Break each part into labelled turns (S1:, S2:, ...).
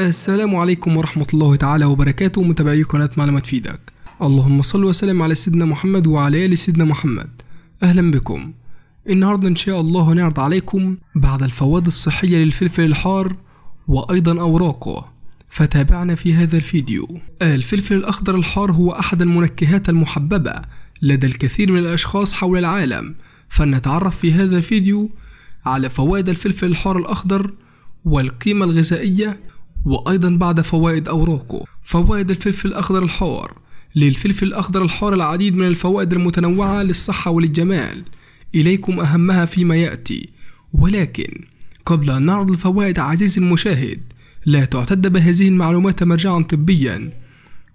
S1: السلام عليكم ورحمة الله تعالى وبركاته متابعي قناة معلومات فيدك اللهم صل وسلم على سيدنا محمد وعلى آل سيدنا محمد أهلا بكم النهاردة إن شاء الله هنعرض عليكم بعض الفوائد الصحية للفلفل الحار وأيضا أوراقه فتابعنا في هذا الفيديو الفلفل الأخضر الحار هو أحد المنكهات المحببة لدى الكثير من الأشخاص حول العالم فلنتعرف في هذا الفيديو على فوائد الفلفل الحار الأخضر والقيمة الغذائية وأيضا بعد فوائد أوروكو فوائد الفلفل الأخضر الحار للفلفل الأخضر الحار العديد من الفوائد المتنوعة للصحة وللجمال إليكم أهمها فيما يأتي ولكن قبل أن نعرض الفوائد عزيزي المشاهد لا تعتد بهذه المعلومات مرجعا طبيا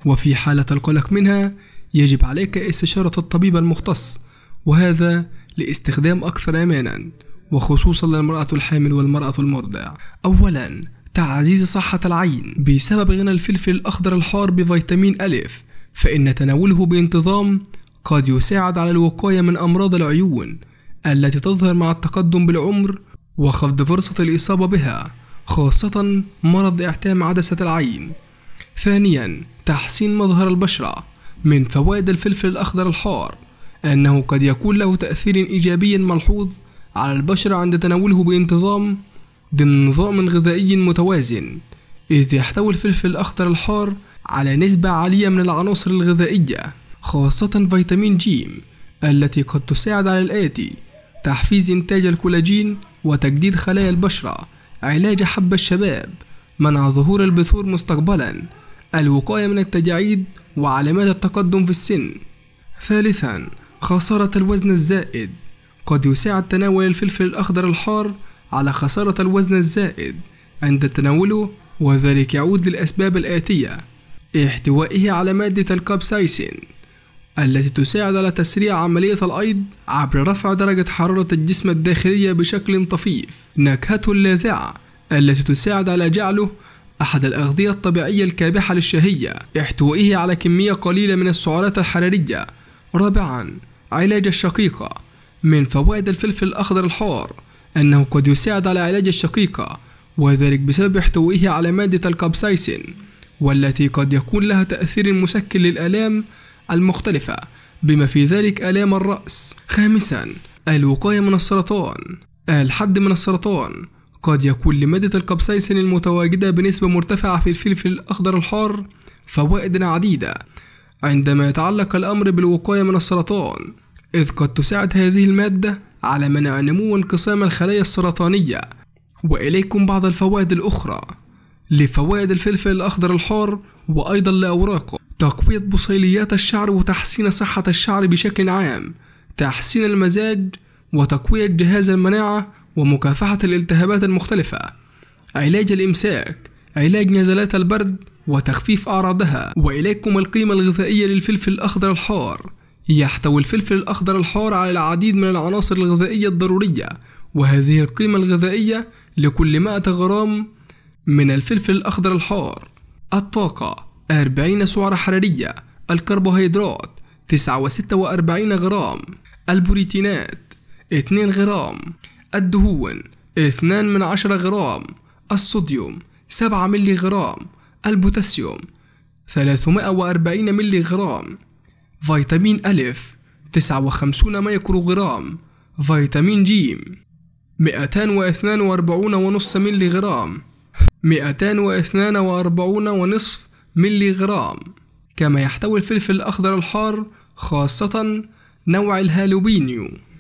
S1: وفي حالة القلق منها يجب عليك استشارة الطبيب المختص وهذا لاستخدام أكثر أمانا وخصوصا للمرأة الحامل والمرأة المرضع أولا تعزيز صحة العين بسبب غنى الفلفل الأخضر الحار بفيتامين ألف فإن تناوله بانتظام قد يساعد على الوقاية من أمراض العيون التي تظهر مع التقدم بالعمر وخفض فرصة الإصابة بها خاصة مرض إعتام عدسة العين ثانيا تحسين مظهر البشرة من فوائد الفلفل الأخضر الحار أنه قد يكون له تأثير إيجابي ملحوظ على البشرة عند تناوله بانتظام ضمن نظام غذائي متوازن إذ يحتوي الفلفل الأخضر الحار على نسبة عالية من العناصر الغذائية خاصة فيتامين ج التي قد تساعد على الآتي تحفيز إنتاج الكولاجين وتجديد خلايا البشرة علاج حب الشباب منع ظهور البثور مستقبلا الوقاية من التجاعيد وعلامات التقدم في السن ثالثا خسارة الوزن الزائد قد يساعد تناول الفلفل الأخضر الحار على خسارة الوزن الزائد عند تناوله وذلك يعود للأسباب الآتية احتوائه على مادة الكابسايسين التي تساعد على تسريع عملية الأيض عبر رفع درجة حرارة الجسم الداخلية بشكل طفيف نكهته اللاذعة التي تساعد على جعله أحد الأغذية الطبيعية الكابحة للشهية احتوائه على كمية قليلة من السعرات الحرارية رابعا علاج الشقيقة من فوائد الفلفل الأخضر الحار أنه قد يساعد على علاج الشقيقة وذلك بسبب احتوائه على مادة الكابسايسين والتي قد يكون لها تأثير مسكن للآلام المختلفة بما في ذلك آلام الرأس خامسا الوقاية من السرطان الحد من السرطان قد يكون لمادة الكابسايسين المتواجدة بنسبة مرتفعة في الفلفل الأخضر الحار فوائد عديدة عندما يتعلق الأمر بالوقاية من السرطان إذ قد تساعد هذه المادة على منع نمو انقسام الخلايا السرطانية وإليكم بعض الفوائد الأخرى لفوائد الفلفل الأخضر الحار وأيضا لأوراقه تقوية بصيليات الشعر وتحسين صحة الشعر بشكل عام تحسين المزاج وتقوية جهاز المناعة ومكافحة الالتهابات المختلفة علاج الإمساك علاج نزلات البرد وتخفيف أعراضها وإليكم القيمة الغذائية للفلفل الأخضر الحار يحتوي الفلفل الأخضر الحار على العديد من العناصر الغذائية الضرورية وهذه القيمة الغذائية لكل 100 غرام من الفلفل الأخضر الحار الطاقة 40 سعرة حرارية الكربوهيدرات 49 غرام البروتينات 2 غرام الدهون 2 من 10 غرام الصوديوم 7 ملي غرام البوتاسيوم 340 ملي غرام فيتامين ألف تسعة وخمسون ميكروغرام فيتامين ج مئتان واثنان وأربعون ونصف ملي غرام مئتان واثنان وأربعون ونصف ملي غرام كما يحتوي الفلفل الأخضر الحار خاصة نوع الهالوبينيو